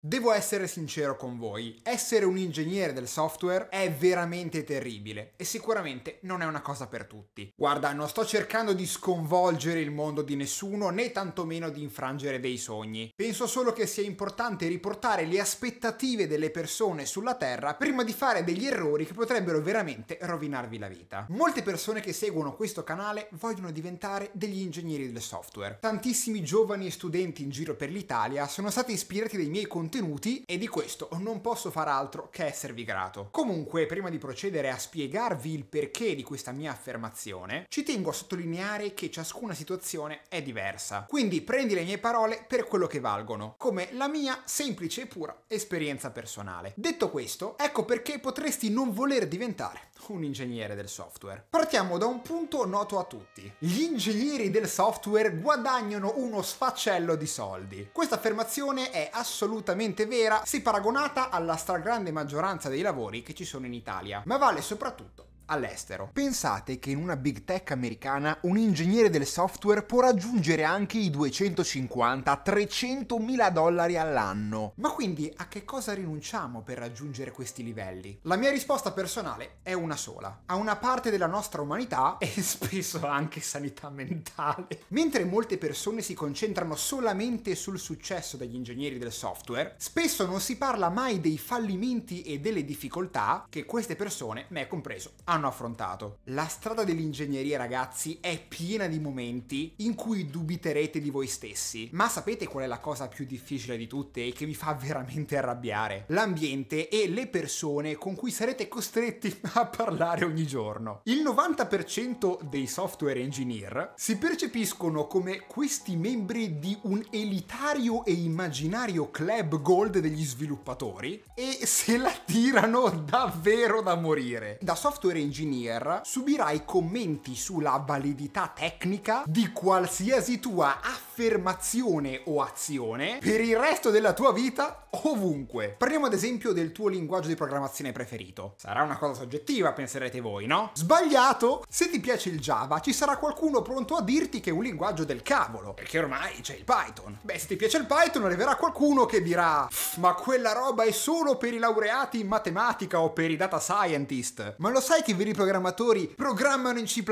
Devo essere sincero con voi, essere un ingegnere del software è veramente terribile e sicuramente non è una cosa per tutti. Guarda, non sto cercando di sconvolgere il mondo di nessuno né tantomeno di infrangere dei sogni. Penso solo che sia importante riportare le aspettative delle persone sulla Terra prima di fare degli errori che potrebbero veramente rovinarvi la vita. Molte persone che seguono questo canale vogliono diventare degli ingegneri del software. Tantissimi giovani e studenti in giro per l'Italia sono stati ispirati dai miei contenuti contenuti e di questo non posso far altro che esservi grato. Comunque, prima di procedere a spiegarvi il perché di questa mia affermazione, ci tengo a sottolineare che ciascuna situazione è diversa. Quindi prendi le mie parole per quello che valgono, come la mia semplice e pura esperienza personale. Detto questo, ecco perché potresti non voler diventare un ingegnere del software. Partiamo da un punto noto a tutti. Gli ingegneri del software guadagnano uno sfaccello di soldi. Questa affermazione è assolutamente vera se paragonata alla stragrande maggioranza dei lavori che ci sono in Italia, ma vale soprattutto all'estero. Pensate che in una big tech americana un ingegnere del software può raggiungere anche i 250-300 mila dollari all'anno. Ma quindi a che cosa rinunciamo per raggiungere questi livelli? La mia risposta personale è una sola. A una parte della nostra umanità e spesso anche sanità mentale. Mentre molte persone si concentrano solamente sul successo degli ingegneri del software, spesso non si parla mai dei fallimenti e delle difficoltà che queste persone, me compreso, hanno hanno affrontato. La strada dell'ingegneria, ragazzi, è piena di momenti in cui dubiterete di voi stessi. Ma sapete qual è la cosa più difficile di tutte e che vi fa veramente arrabbiare? L'ambiente e le persone con cui sarete costretti a parlare ogni giorno. Il 90% dei software engineer si percepiscono come questi membri di un elitario e immaginario club gold degli sviluppatori e se la tirano davvero da morire. Da software engineer engineer, subirai commenti sulla validità tecnica di qualsiasi tua affermazione o azione per il resto della tua vita ovunque. Parliamo ad esempio del tuo linguaggio di programmazione preferito. Sarà una cosa soggettiva, penserete voi, no? Sbagliato! Se ti piace il Java, ci sarà qualcuno pronto a dirti che è un linguaggio del cavolo, perché ormai c'è il Python. Beh, se ti piace il Python, arriverà qualcuno che dirà ma quella roba è solo per i laureati in matematica o per i data scientist. Ma lo sai che veri programmatori programmano in C++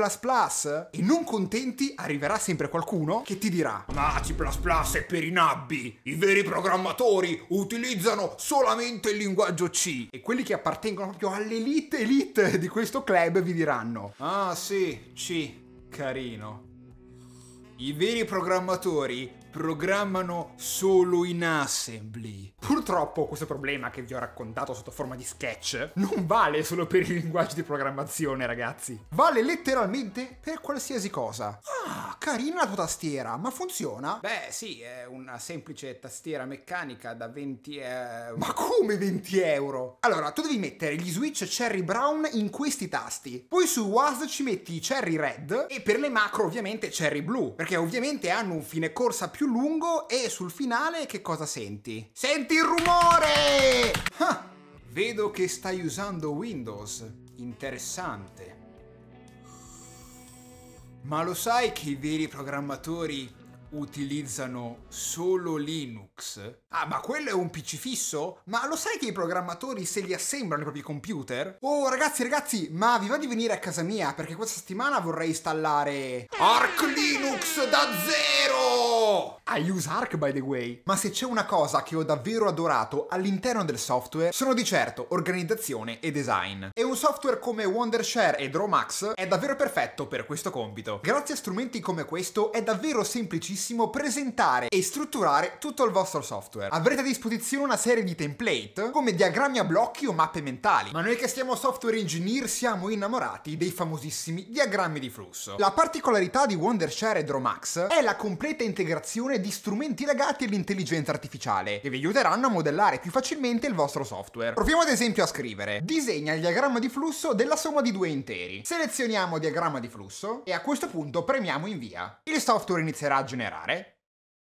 e non contenti arriverà sempre qualcuno che ti dirà ma C++ è per i nabbi, i veri programmatori utilizzano solamente il linguaggio C e quelli che appartengono proprio all'elite elite di questo club vi diranno ah sì, C, carino. I veri programmatori programmano solo in assembly. Pur Purtroppo questo problema che vi ho raccontato sotto forma di sketch non vale solo per i linguaggi di programmazione, ragazzi. Vale letteralmente per qualsiasi cosa. Ah, carina la tua tastiera, ma funziona? Beh, sì, è una semplice tastiera meccanica da 20 euro. Ma come 20 euro? Allora, tu devi mettere gli switch Cherry Brown in questi tasti. Poi su WASD ci metti i Cherry Red e per le macro ovviamente Cherry blu, perché ovviamente hanno un fine corsa più lungo e sul finale che cosa senti? Senti il rumore! rumore! Ah, vedo che stai usando Windows. Interessante. Ma lo sai che i veri programmatori utilizzano solo Linux. Ah, ma quello è un PC fisso? Ma lo sai che i programmatori se li assemblano i propri computer? Oh, ragazzi, ragazzi, ma vi va di venire a casa mia? Perché questa settimana vorrei installare Arc Linux da zero! I use Arc, by the way. Ma se c'è una cosa che ho davvero adorato all'interno del software, sono di certo organizzazione e design. E un software come Wondershare e Dromax è davvero perfetto per questo compito. Grazie a strumenti come questo è davvero semplicissimo velocissimo presentare e strutturare tutto il vostro software. Avrete a disposizione una serie di template come diagrammi a blocchi o mappe mentali, ma noi che siamo software engineer siamo innamorati dei famosissimi diagrammi di flusso. La particolarità di Wondershare e Dromax è la completa integrazione di strumenti legati all'intelligenza artificiale che vi aiuteranno a modellare più facilmente il vostro software. Proviamo ad esempio a scrivere. Disegna il diagramma di flusso della somma di due interi. Selezioniamo diagramma di flusso e a questo punto premiamo invia. Il software inizierà a generare generare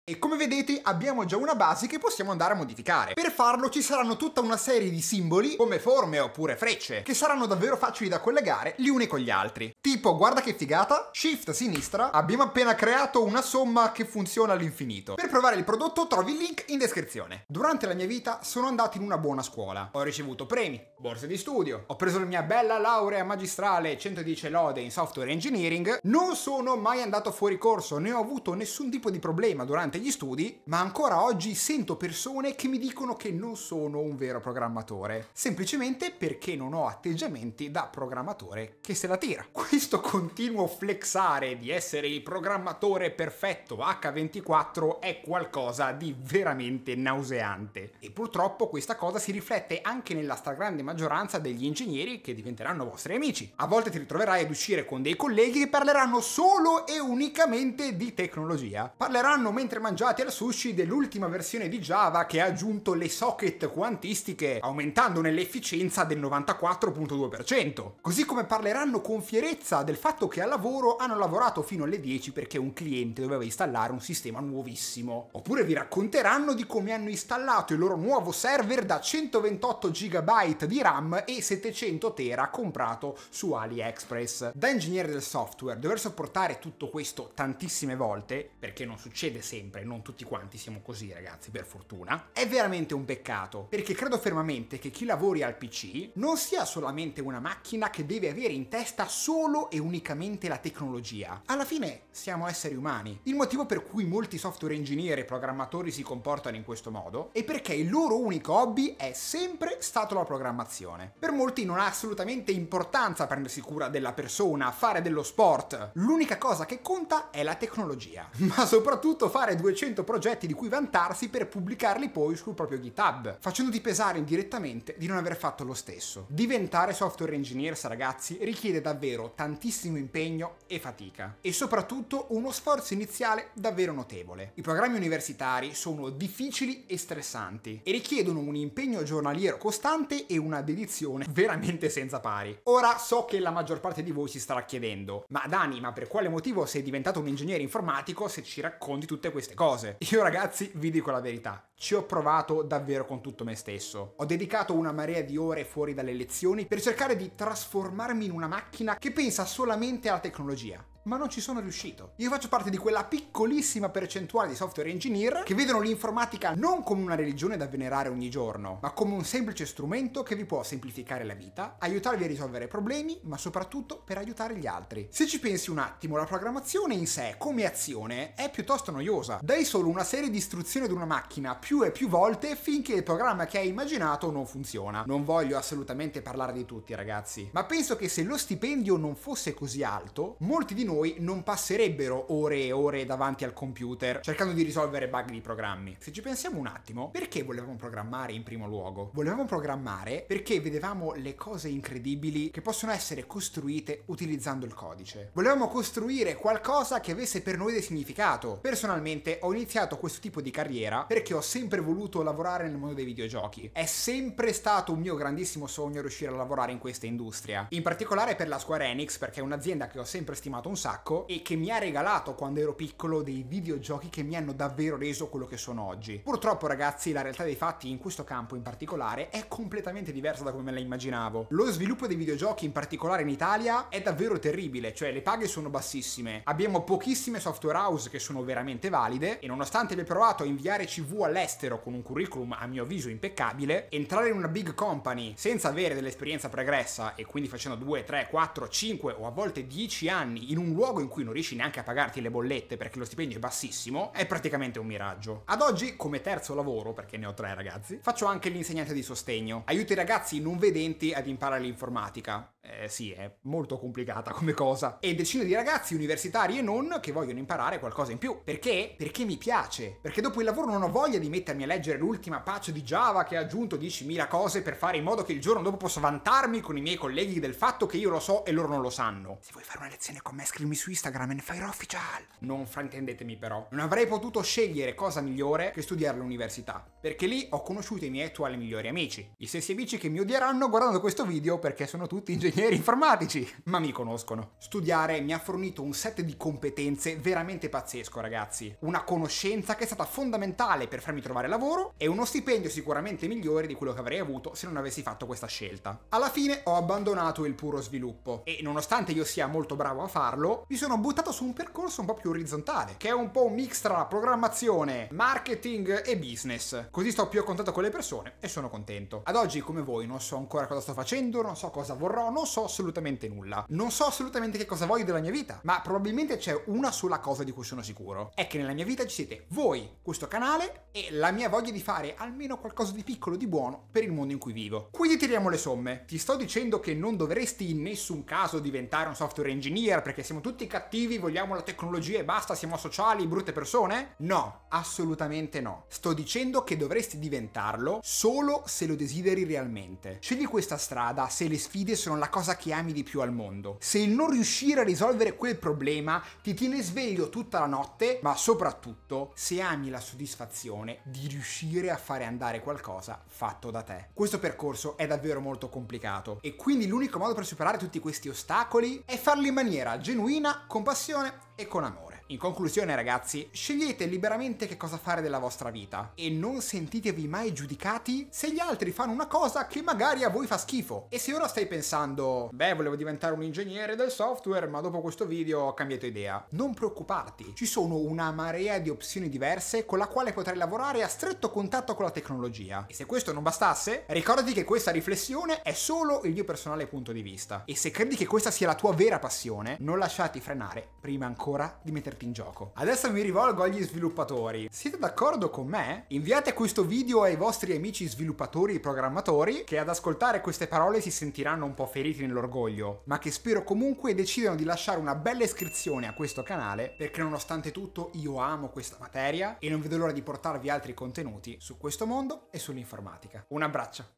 e come vedete abbiamo già una base che possiamo andare a modificare. Per farlo ci saranno tutta una serie di simboli, come forme oppure frecce, che saranno davvero facili da collegare gli uni con gli altri. Tipo, guarda che figata, shift sinistra, abbiamo appena creato una somma che funziona all'infinito. Per provare il prodotto trovi il link in descrizione. Durante la mia vita sono andato in una buona scuola. Ho ricevuto premi, borse di studio, ho preso la mia bella laurea magistrale 110 lode in software engineering, non sono mai andato fuori corso né ho avuto nessun tipo di problema durante durante gli studi, ma ancora oggi sento persone che mi dicono che non sono un vero programmatore, semplicemente perché non ho atteggiamenti da programmatore che se la tira. Questo continuo flexare di essere il programmatore perfetto H24 è qualcosa di veramente nauseante e purtroppo questa cosa si riflette anche nella stragrande maggioranza degli ingegneri che diventeranno vostri amici. A volte ti ritroverai ad uscire con dei colleghi che parleranno solo e unicamente di tecnologia. Parleranno mentre mangiate al sushi dell'ultima versione di Java che ha aggiunto le socket quantistiche, aumentandone l'efficienza del 94.2%. Così come parleranno con fierezza del fatto che al lavoro hanno lavorato fino alle 10 perché un cliente doveva installare un sistema nuovissimo. Oppure vi racconteranno di come hanno installato il loro nuovo server da 128 GB di RAM e 700 Tera comprato su AliExpress. Da ingegnere del software, dover sopportare tutto questo tantissime volte, perché non succede sempre, sempre, non tutti quanti siamo così ragazzi, per fortuna, è veramente un peccato, perché credo fermamente che chi lavori al PC non sia solamente una macchina che deve avere in testa solo e unicamente la tecnologia. Alla fine siamo esseri umani. Il motivo per cui molti software engineer e programmatori si comportano in questo modo è perché il loro unico hobby è sempre stato la programmazione. Per molti non ha assolutamente importanza prendersi cura della persona, fare dello sport. L'unica cosa che conta è la tecnologia, ma soprattutto fare due 200 progetti di cui vantarsi per pubblicarli poi sul proprio GitHub, facendoti pesare indirettamente di non aver fatto lo stesso. Diventare software engineers, ragazzi, richiede davvero tantissimo impegno e fatica, e soprattutto uno sforzo iniziale davvero notevole. I programmi universitari sono difficili e stressanti, e richiedono un impegno giornaliero costante e una dedizione veramente senza pari. Ora so che la maggior parte di voi si starà chiedendo, ma Dani, ma per quale motivo sei diventato un ingegnere informatico se ci racconti tutte queste queste cose. Io ragazzi vi dico la verità, ci ho provato davvero con tutto me stesso. Ho dedicato una marea di ore fuori dalle lezioni per cercare di trasformarmi in una macchina che pensa solamente alla tecnologia ma non ci sono riuscito. Io faccio parte di quella piccolissima percentuale di software engineer che vedono l'informatica non come una religione da venerare ogni giorno, ma come un semplice strumento che vi può semplificare la vita, aiutarvi a risolvere problemi, ma soprattutto per aiutare gli altri. Se ci pensi un attimo, la programmazione in sé, come azione, è piuttosto noiosa. Dai solo una serie di istruzioni ad una macchina più e più volte finché il programma che hai immaginato non funziona. Non voglio assolutamente parlare di tutti, ragazzi, ma penso che se lo stipendio non fosse così alto, molti di noi noi non passerebbero ore e ore davanti al computer cercando di risolvere bug di programmi. Se ci pensiamo un attimo, perché volevamo programmare in primo luogo? Volevamo programmare perché vedevamo le cose incredibili che possono essere costruite utilizzando il codice. Volevamo costruire qualcosa che avesse per noi del significato. Personalmente ho iniziato questo tipo di carriera perché ho sempre voluto lavorare nel mondo dei videogiochi. È sempre stato un mio grandissimo sogno riuscire a lavorare in questa industria. In particolare per la Square Enix perché è un'azienda che ho sempre stimato un sacco e che mi ha regalato quando ero piccolo dei videogiochi che mi hanno davvero reso quello che sono oggi. Purtroppo ragazzi la realtà dei fatti in questo campo in particolare è completamente diversa da come me la immaginavo. Lo sviluppo dei videogiochi in particolare in Italia è davvero terribile, cioè le paghe sono bassissime, abbiamo pochissime software house che sono veramente valide e nonostante abbia provato a inviare CV all'estero con un curriculum a mio avviso impeccabile, entrare in una big company senza avere dell'esperienza pregressa e quindi facendo 2, 3, 4, 5 o a volte 10 anni in un luogo in cui non riesci neanche a pagarti le bollette perché lo stipendio è bassissimo, è praticamente un miraggio. Ad oggi, come terzo lavoro, perché ne ho tre ragazzi, faccio anche l'insegnante di sostegno. Aiuto i ragazzi non vedenti ad imparare l'informatica. Eh, sì, è molto complicata come cosa. E decine di ragazzi universitari e non che vogliono imparare qualcosa in più. Perché? Perché mi piace. Perché dopo il lavoro non ho voglia di mettermi a leggere l'ultima patch di Java che ha aggiunto 10.000 cose per fare in modo che il giorno dopo possa vantarmi con i miei colleghi del fatto che io lo so e loro non lo sanno. Se vuoi fare una lezione con me scrivimi su Instagram e ne fai official. Non fraintendetemi però. Non avrei potuto scegliere cosa migliore che studiare all'università. Perché lì ho conosciuto i miei attuali migliori amici. I stessi amici che mi odieranno guardando questo video perché sono tutti ingegneri ingegneri informatici, ma mi conoscono. Studiare mi ha fornito un set di competenze veramente pazzesco, ragazzi. Una conoscenza che è stata fondamentale per farmi trovare lavoro e uno stipendio sicuramente migliore di quello che avrei avuto se non avessi fatto questa scelta. Alla fine ho abbandonato il puro sviluppo e nonostante io sia molto bravo a farlo, mi sono buttato su un percorso un po' più orizzontale, che è un po' un mix tra programmazione, marketing e business. Così sto più a contatto con le persone e sono contento. Ad oggi, come voi, non so ancora cosa sto facendo, non so cosa vorrò, non non so assolutamente nulla. Non so assolutamente che cosa voglio della mia vita, ma probabilmente c'è una sola cosa di cui sono sicuro. È che nella mia vita ci siete voi, questo canale e la mia voglia di fare almeno qualcosa di piccolo, di buono per il mondo in cui vivo. Quindi tiriamo le somme. Ti sto dicendo che non dovresti in nessun caso diventare un software engineer perché siamo tutti cattivi, vogliamo la tecnologia e basta, siamo sociali, brutte persone? No, assolutamente no. Sto dicendo che dovresti diventarlo solo se lo desideri realmente. Scegli questa strada se le sfide sono la cosa che ami di più al mondo. Se il non riuscire a risolvere quel problema ti tiene sveglio tutta la notte, ma soprattutto se ami la soddisfazione di riuscire a fare andare qualcosa fatto da te. Questo percorso è davvero molto complicato e quindi l'unico modo per superare tutti questi ostacoli è farli in maniera genuina, con passione e con amore. In conclusione ragazzi, scegliete liberamente che cosa fare della vostra vita e non sentitevi mai giudicati se gli altri fanno una cosa che magari a voi fa schifo. E se ora stai pensando, beh volevo diventare un ingegnere del software ma dopo questo video ho cambiato idea, non preoccuparti, ci sono una marea di opzioni diverse con la quale potrai lavorare a stretto contatto con la tecnologia. E se questo non bastasse, ricordati che questa riflessione è solo il mio personale punto di vista. E se credi che questa sia la tua vera passione, non lasciati frenare prima ancora di metterti in gioco. Adesso mi rivolgo agli sviluppatori. Siete d'accordo con me? Inviate questo video ai vostri amici sviluppatori e programmatori che ad ascoltare queste parole si sentiranno un po' feriti nell'orgoglio, ma che spero comunque decidano di lasciare una bella iscrizione a questo canale perché nonostante tutto io amo questa materia e non vedo l'ora di portarvi altri contenuti su questo mondo e sull'informatica. Un abbraccio!